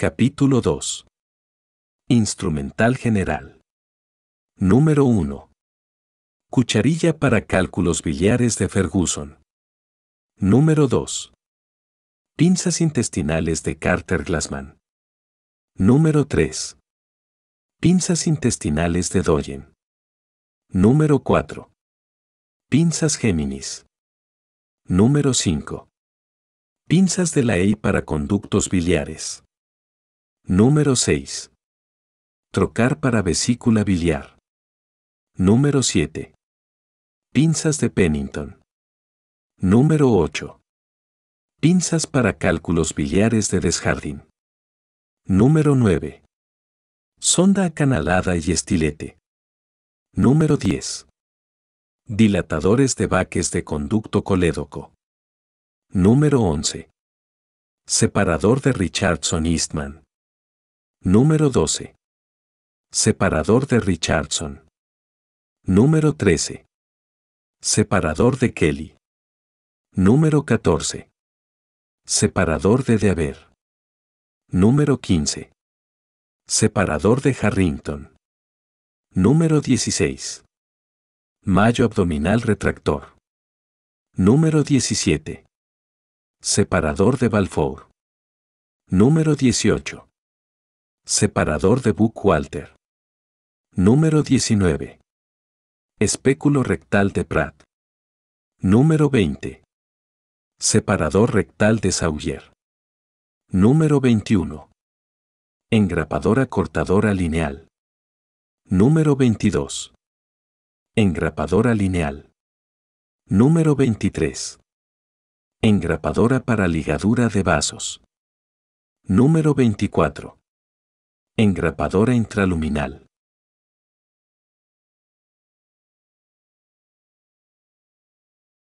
Capítulo 2. Instrumental general. Número 1. Cucharilla para cálculos biliares de Ferguson. Número 2. Pinzas intestinales de Carter Glassman. Número 3. Pinzas intestinales de Doyen. Número 4. Pinzas Géminis. Número 5. Pinzas de la EI para conductos biliares. Número 6. Trocar para vesícula biliar. Número 7. Pinzas de Pennington. Número 8. Pinzas para cálculos biliares de Desjardín. Número 9. Sonda acanalada y estilete. Número 10. Dilatadores de baques de conducto colédoco. Número 11. Separador de Richardson Eastman. Número 12. Separador de Richardson. Número 13. Separador de Kelly. Número 14. Separador de Deaver. Número 15. Separador de Harrington. Número 16. Mayo abdominal retractor. Número 17. Separador de Balfour. Número 18. Separador de Walter. Número 19. Espéculo rectal de Pratt. Número 20. Separador rectal de sauer Número 21. Engrapadora cortadora lineal. Número 22. Engrapadora lineal. Número 23. Engrapadora para ligadura de vasos. Número 24. Engrapadora intraluminal.